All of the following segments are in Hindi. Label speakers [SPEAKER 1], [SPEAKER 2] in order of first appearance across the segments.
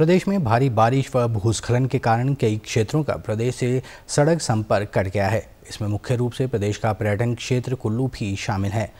[SPEAKER 1] प्रदेश में भारी बारिश व भूस्खलन के कारण कई क्षेत्रों का प्रदेश से सड़क संपर्क कट गया है इसमें मुख्य रूप से प्रदेश का पर्यटन क्षेत्र कुल्लू भी शामिल है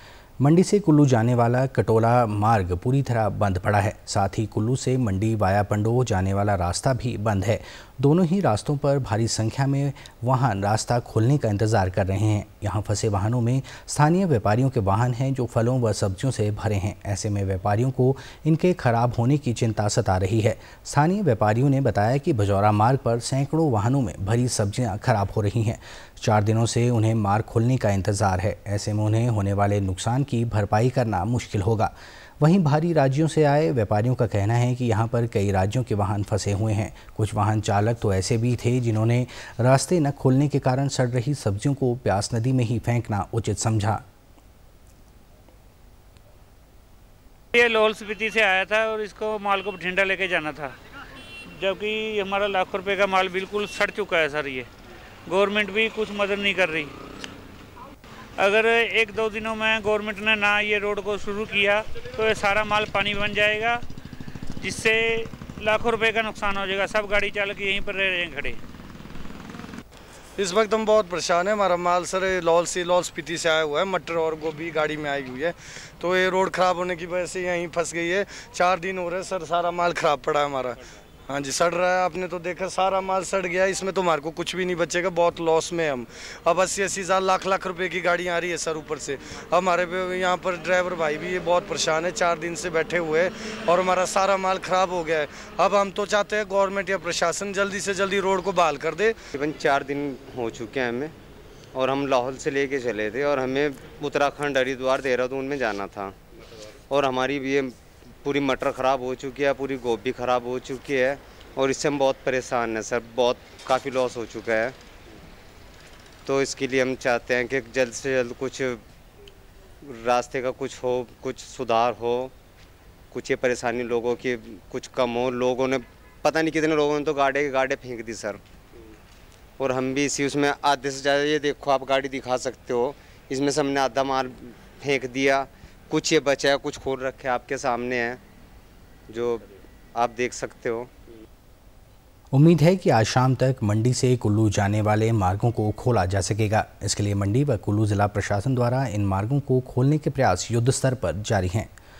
[SPEAKER 1] मंडी से कुल्लू जाने वाला कटोला मार्ग पूरी तरह बंद पड़ा है साथ ही कुल्लू से मंडी वाया पंडो जाने वाला रास्ता भी बंद है दोनों ही रास्तों पर भारी संख्या में वाहन रास्ता खोलने का इंतजार कर रहे हैं यहाँ फंसे वाहनों में स्थानीय व्यापारियों के वाहन हैं जो फलों व सब्जियों से भरे हैं ऐसे में व्यापारियों को इनके खराब होने की चिंता सता रही है स्थानीय व्यापारियों ने बताया कि भजौरा मार्ग पर सैकड़ों वाहनों में भरी सब्जियाँ खराब हो रही हैं चार दिनों से उन्हें मार्ग खोलने का इंतजार है ऐसे में उन्हें होने वाले नुकसान की भरपाई करना मुश्किल होगा वहीं भारी राज्यों से आए व्यापारियों का कहना है कि यहाँ पर कई राज्यों के वाहन फंसे हुए हैं कुछ वाहन चालक चालक तो ऐसे भी थे जिन्होंने रास्ते न खोलने के कारण सड़ रही सब्जियों को प्यास नदी में ही फेंकना उचित समझा
[SPEAKER 2] ये लाहौल स्पीति से आया था और इसको माल को बठिंडा लेके जाना था जबकि हमारा लाखों रुपए का माल बिल्कुल सड़ चुका है सर ये गवर्नमेंट भी कुछ मदद नहीं कर रही अगर एक दो दिनों में गवर्नमेंट ने ना ये रोड को शुरू किया तो ये सारा माल पानी बन जाएगा जिससे लाखों रुपए का नुकसान हो जाएगा सब गाड़ी चालक यहीं पर रह रहे हैं खड़े इस वक्त
[SPEAKER 3] हम बहुत परेशान हैं हमारा माल सर लॉल से लॉल स्पीति से आया हुआ है मटर और गोभी गाड़ी में आई हुई है तो ये रोड ख़राब होने की वजह से यहीं फंस गई है चार दिन हो रहे हैं सर सारा माल ख़राब पड़ा है हमारा हाँ जी सड़ रहा है आपने तो देखा सारा माल सड़ गया इसमें तो हमारे को कुछ भी नहीं बचेगा बहुत लॉस में हम अब अस्सी अस्सी हज़ार लाख लाख रुपए की गाड़ियाँ आ रही है सर ऊपर से हमारे यहाँ पर ड्राइवर भाई भी ये बहुत परेशान है चार दिन से बैठे हुए हैं और हमारा सारा माल ख़राब हो गया है अब
[SPEAKER 4] हम तो चाहते हैं गवर्नमेंट या प्रशासन जल्दी से जल्दी रोड को बहाल कर दे तकरीबन चार दिन हो चुके हैं हमें और हम लाहौल से ले चले थे और हमें उत्तराखंड हरिद्वार देहरादून में जाना था और हमारी ये पूरी मटर ख़राब हो चुकी है पूरी गोभी ख़राब हो चुकी है और इससे हम बहुत परेशान हैं सर बहुत काफ़ी लॉस हो चुका है तो इसके लिए हम चाहते हैं कि जल्द से जल्द कुछ रास्ते का कुछ हो कुछ सुधार हो कुछ ये परेशानी लोगों की कुछ कम हो लोगों ने पता नहीं कितने लोगों ने तो गाड़े के गाड़े फेंक दी सर और हम भी इसी उसमें आधे से ज़्यादा ये देखो आप गाड़ी दिखा सकते हो इसमें से हमने आधा माल फेंक दिया कुछ ये बचा है कुछ खोल रखे आपके सामने है जो आप देख सकते हो
[SPEAKER 1] उम्मीद है कि आज शाम तक मंडी से कुल्लू जाने वाले मार्गों को खोला जा सकेगा इसके लिए मंडी व कुल्लू ज़िला प्रशासन द्वारा इन मार्गों को खोलने के प्रयास युद्ध स्तर पर जारी हैं